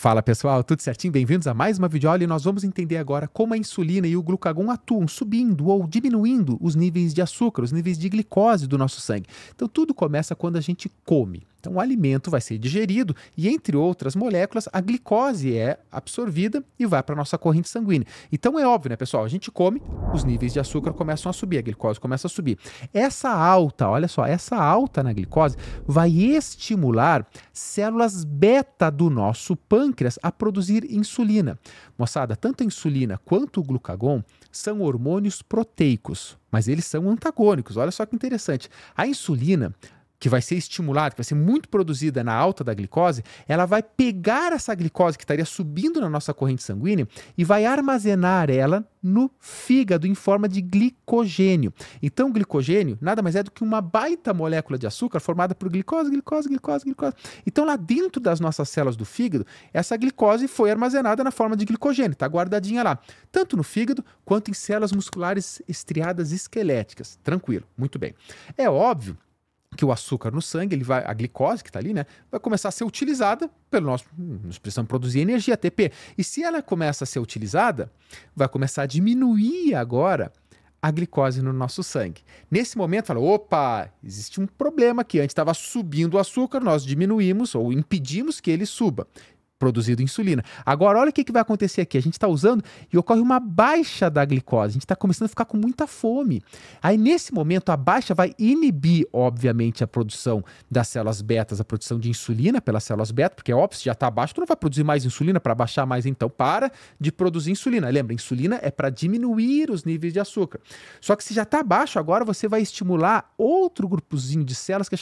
Fala pessoal, tudo certinho? Bem-vindos a mais uma videoaula e nós vamos entender agora como a insulina e o glucagon atuam subindo ou diminuindo os níveis de açúcar, os níveis de glicose do nosso sangue. Então tudo começa quando a gente come. Então, o alimento vai ser digerido e, entre outras moléculas, a glicose é absorvida e vai para a nossa corrente sanguínea. Então, é óbvio, né, pessoal? A gente come, os níveis de açúcar começam a subir, a glicose começa a subir. Essa alta, olha só, essa alta na glicose vai estimular células beta do nosso pâncreas a produzir insulina. Moçada, tanto a insulina quanto o glucagon são hormônios proteicos, mas eles são antagônicos. Olha só que interessante. A insulina que vai ser estimulada, que vai ser muito produzida na alta da glicose, ela vai pegar essa glicose que estaria subindo na nossa corrente sanguínea e vai armazenar ela no fígado em forma de glicogênio. Então, glicogênio nada mais é do que uma baita molécula de açúcar formada por glicose, glicose, glicose, glicose. Então, lá dentro das nossas células do fígado, essa glicose foi armazenada na forma de glicogênio, está guardadinha lá, tanto no fígado quanto em células musculares estriadas esqueléticas. Tranquilo, muito bem. É óbvio que o açúcar no sangue, ele vai, a glicose que está ali, né, vai começar a ser utilizada pelo nosso. Hum, nós precisamos produzir energia, ATP. E se ela começa a ser utilizada, vai começar a diminuir agora a glicose no nosso sangue. Nesse momento, fala: opa, existe um problema que antes estava subindo o açúcar, nós diminuímos ou impedimos que ele suba produzido insulina. Agora, olha o que, que vai acontecer aqui. A gente está usando e ocorre uma baixa da glicose. A gente está começando a ficar com muita fome. Aí, nesse momento, a baixa vai inibir, obviamente, a produção das células betas, a produção de insulina pelas células beta, porque é óbvio, se já está baixo, tu não vai produzir mais insulina para baixar mais, então para de produzir insulina. Lembra, insulina é para diminuir os níveis de açúcar. Só que se já está baixo, agora você vai estimular outro grupozinho de células que é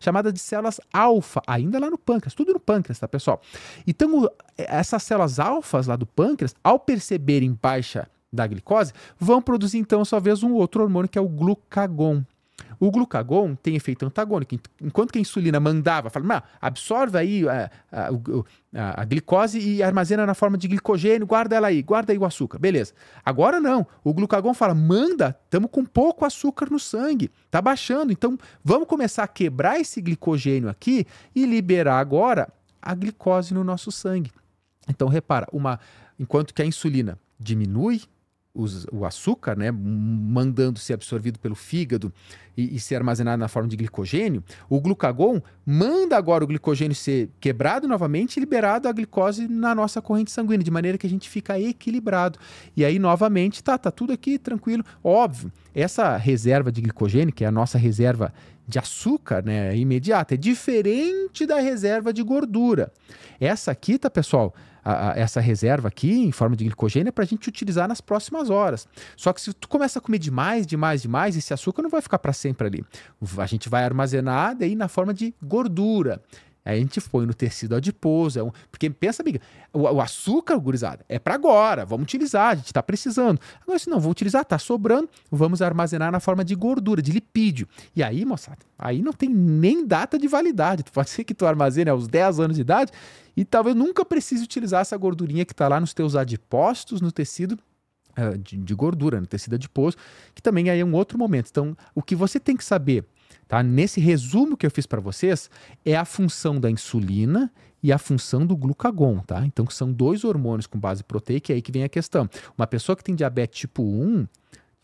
chamada de células alfa, ainda lá no pâncreas, tudo no pâncreas, tá, pessoal? E então, é, essas células alfas lá do pâncreas, ao perceberem baixa da glicose, vão produzir então, sua vez, um outro hormônio que é o glucagon. O glucagon tem efeito antagônico. Enquanto que a insulina mandava, fala, absorve aí é, a, a, a, a, glicose e armazena na forma de glicogênio, guarda ela aí, guarda aí o açúcar. Beleza. Agora não. O glucagon fala, manda, estamos com pouco açúcar no sangue, tá baixando. Então vamos começar a quebrar esse glicogênio aqui e liberar agora a glicose no nosso sangue. Então, repara, uma, enquanto que a insulina diminui os, o açúcar, né, mandando ser absorvido pelo fígado e, e, ser armazenado na forma de glicogênio, o glucagon manda agora o glicogênio ser quebrado novamente e liberado a glicose na nossa corrente sanguínea, de maneira que a gente fica equilibrado. E aí, novamente, tá, tá tudo aqui tranquilo. Óbvio, essa reserva de glicogênio, que é a nossa reserva de açúcar, né, é imediata, é diferente da reserva de gordura. Essa aqui, tá, pessoal? A, a, essa reserva aqui em forma de glicogênio é para a gente utilizar nas próximas horas. Só que se tu começa a comer demais, demais, demais, esse açúcar não vai ficar para sempre ali. A gente vai armazenar daí na forma de gordura. Aí é, a gente foi no tecido adiposo. É um... Porque pensa, amiga, o, o açúcar, gurizada, é para agora. Vamos utilizar, a gente está precisando. Agora, se não, vou utilizar, tá sobrando, vamos armazenar na forma de gordura, de lipídio. E aí, moçada, aí não tem nem data de validade. Pode ser que tu armazene aos 10 anos de idade e talvez nunca precise utilizar essa gordurinha que está lá nos teus adipócitos, no tecido eh, de, de, gordura, no tecido adiposo, que também aí é um outro momento. Então, o que você tem que saber Tá? Nesse resumo que eu fiz para vocês, é a função da insulina e a função do glucagon, tá? Então, são dois hormônios com base proteica, e aí que vem a questão. Uma pessoa que tem diabetes tipo 1, fala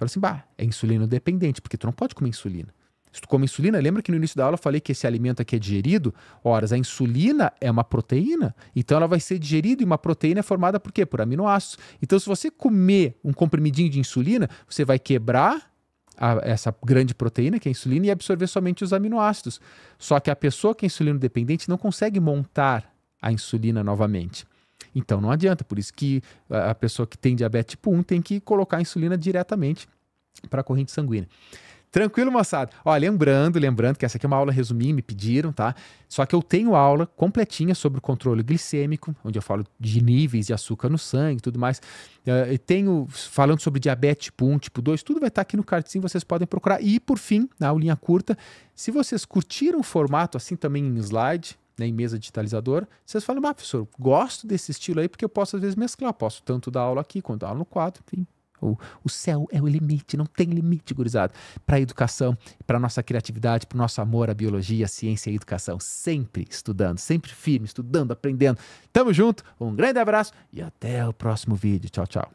assim, bah, é insulino dependente, porque tu não pode comer insulina. Se tu come insulina, lembra que no início da aula eu falei que esse alimento aqui é digerido? horas a insulina é uma proteína, então ela vai ser digerida e uma proteína é formada por quê? Por aminoácidos. Então, se você comer um comprimidinho de insulina, você vai quebrar a, essa grande proteína, que é a insulina, e absorver somente os aminoácidos. Só que a pessoa que é insulino dependente não consegue montar a insulina novamente. Então não adianta, por isso que a pessoa que tem diabetes tipo 1 tem que colocar a insulina diretamente para a corrente sanguínea. Tranquilo, moçada? Ó, lembrando, lembrando que essa aqui é uma aula resumida me pediram, tá? Só que eu tenho aula completinha sobre o controle glicêmico, onde eu falo de níveis de açúcar no sangue e tudo mais. Eu eh, tenho falando sobre diabetes tipo 1, tipo 2, tudo vai estar aqui no cardzinho, vocês podem procurar. E por fim, na aulinha curta, se vocês curtiram o formato assim também em slide, né, em mesa digitalizadora, vocês falam, ah, professor, gosto desse estilo aí porque eu posso às vezes mesclar, posso tanto dar aula aqui quanto dar aula no quadro, enfim, o, o céu é o limite, não tem limite, gurizada. Para a educação, para nossa criatividade, para o nosso amor à biologia, à ciência e à educação. Sempre estudando, sempre firme, estudando, aprendendo. Tamo junto, um grande abraço e até o próximo vídeo. Tchau, tchau.